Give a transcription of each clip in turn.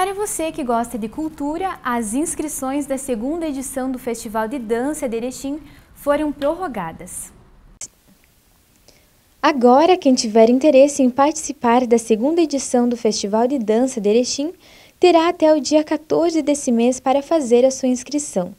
Para você que gosta de cultura, as inscrições da segunda edição do Festival de Dança de Erechim foram prorrogadas. Agora, quem tiver interesse em participar da segunda edição do Festival de Dança de Erechim terá até o dia 14 desse mês para fazer a sua inscrição.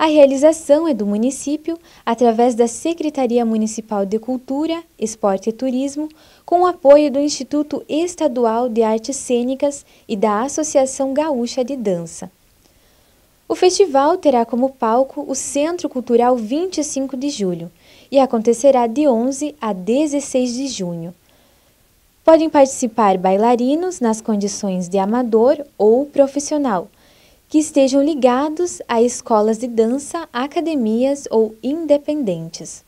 A realização é do município, através da Secretaria Municipal de Cultura, Esporte e Turismo, com o apoio do Instituto Estadual de Artes Cênicas e da Associação Gaúcha de Dança. O festival terá como palco o Centro Cultural 25 de Julho e acontecerá de 11 a 16 de junho. Podem participar bailarinos nas condições de amador ou profissional que estejam ligados a escolas de dança, academias ou independentes.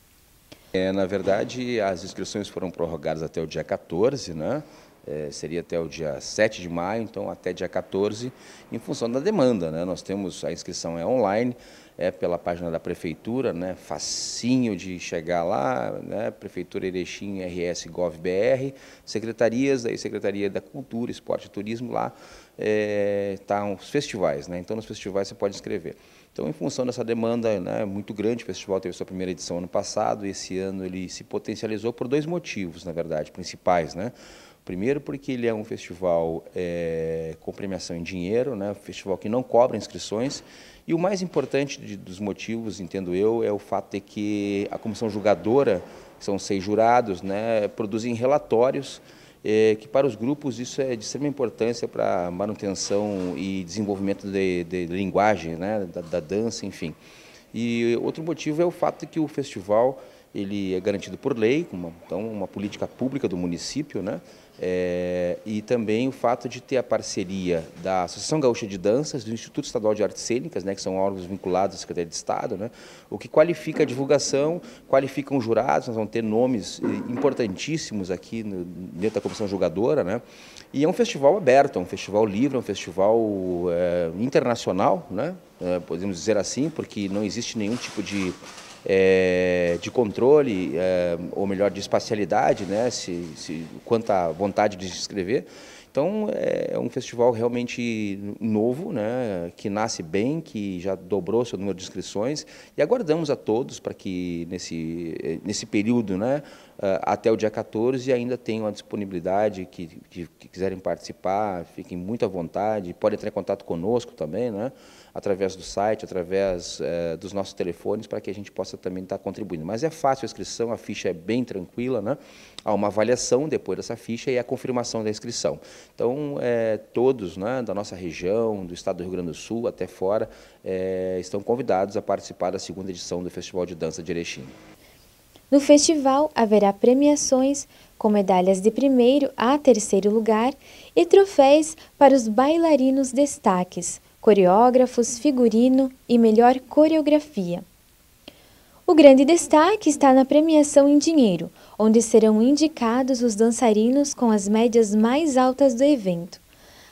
É, na verdade, as inscrições foram prorrogadas até o dia 14, né? É, seria até o dia 7 de maio, então até dia 14, em função da demanda. Né? Nós temos, a inscrição é online, é pela página da prefeitura, né? Facinho de chegar lá, né? Prefeitura Erechim RS Gov BR, secretarias, aí Secretaria da Cultura, Esporte e Turismo lá, é, tá os festivais, né? Então nos festivais você pode escrever. Então, em função dessa demanda né, muito grande, o festival teve sua primeira edição ano passado, e esse ano ele se potencializou por dois motivos, na verdade, principais. Né? Primeiro porque ele é um festival é, com premiação em dinheiro, né? um festival que não cobra inscrições. E o mais importante de, dos motivos, entendo eu, é o fato de que a comissão julgadora, que são seis jurados, né, produzem relatórios é, que para os grupos isso é de extrema importância para manutenção e desenvolvimento de, de linguagem, né, da, da dança, enfim. E outro motivo é o fato de que o festival ele é garantido por lei, uma, então uma política pública do município, né? É, e também o fato de ter a parceria da Associação Gaúcha de Danças, do Instituto Estadual de Artes Cênicas, né, que são órgãos vinculados à Secretaria de Estado, né, o que qualifica a divulgação, qualificam os jurados, nós vamos ter nomes eh, importantíssimos aqui no, dentro da comissão julgadora, né, e é um festival aberto, é um festival livre, é um festival é, internacional, né, é, podemos dizer assim, porque não existe nenhum tipo de é, de controle, é, ou melhor, de espacialidade, né, se, se, quanto à vontade de escrever. Então é um festival realmente novo, né, que nasce bem, que já dobrou seu número de inscrições e aguardamos a todos para que nesse, eh, nesse período, né, eh, até o dia 14 ainda tenham a disponibilidade que, que, que, quiserem participar, fiquem muito à vontade, podem entrar em contato conosco também, né, através do site, através é, dos nossos telefones para que a gente possa também estar contribuindo. Mas é fácil a inscrição, a ficha é bem tranquila, né, há uma avaliação depois dessa ficha e a confirmação da inscrição. Então, é, todos né, da nossa região, do estado do Rio Grande do Sul até fora, é, estão convidados a participar da segunda edição do Festival de Dança de Erechim. No festival haverá premiações com medalhas de primeiro a terceiro lugar e troféus para os bailarinos destaques, coreógrafos, figurino e melhor coreografia. O grande destaque está na premiação em dinheiro, onde serão indicados os dançarinos com as médias mais altas do evento.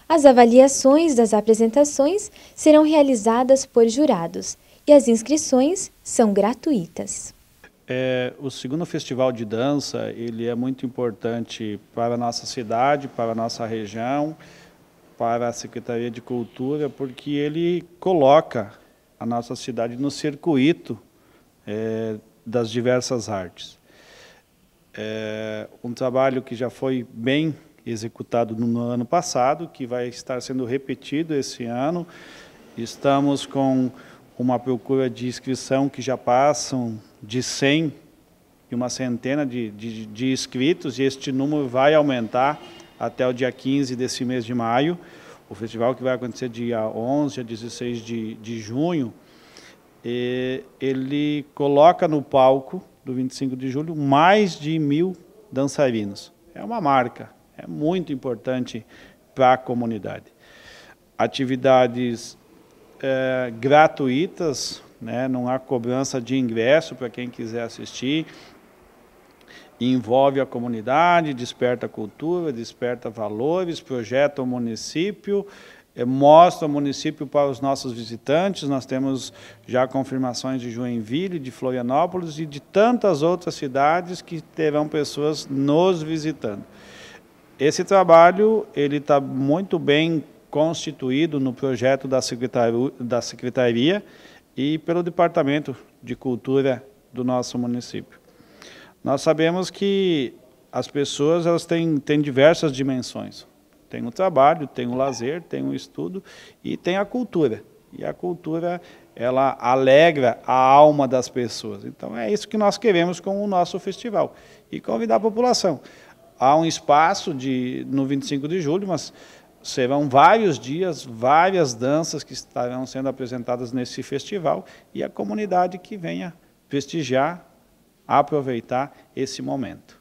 As avaliações das apresentações serão realizadas por jurados e as inscrições são gratuitas. É, o segundo festival de dança ele é muito importante para a nossa cidade, para a nossa região, para a Secretaria de Cultura, porque ele coloca a nossa cidade no circuito é, das diversas artes. É um trabalho que já foi bem executado no ano passado, que vai estar sendo repetido esse ano. Estamos com uma procura de inscrição que já passam de 100 e uma centena de, de, de inscritos, e este número vai aumentar até o dia 15 desse mês de maio. O festival que vai acontecer dia 11 a 16 de, de junho, e ele coloca no palco do 25 de julho mais de mil dançarinos. É uma marca, é muito importante para a comunidade. Atividades é, gratuitas, né? não há cobrança de ingresso para quem quiser assistir. Envolve a comunidade, desperta cultura, desperta valores, projeta o município mostra o município para os nossos visitantes. Nós temos já confirmações de Joinville, de Florianópolis e de tantas outras cidades que terão pessoas nos visitando. Esse trabalho ele está muito bem constituído no projeto da, da secretaria e pelo Departamento de Cultura do nosso município. Nós sabemos que as pessoas elas têm, têm diversas dimensões. Tem o trabalho, tem o lazer, tem o estudo e tem a cultura. E a cultura, ela alegra a alma das pessoas. Então é isso que nós queremos com o nosso festival. E convidar a população. Há um espaço de, no 25 de julho, mas serão vários dias, várias danças que estarão sendo apresentadas nesse festival e a comunidade que venha prestigiar, aproveitar esse momento.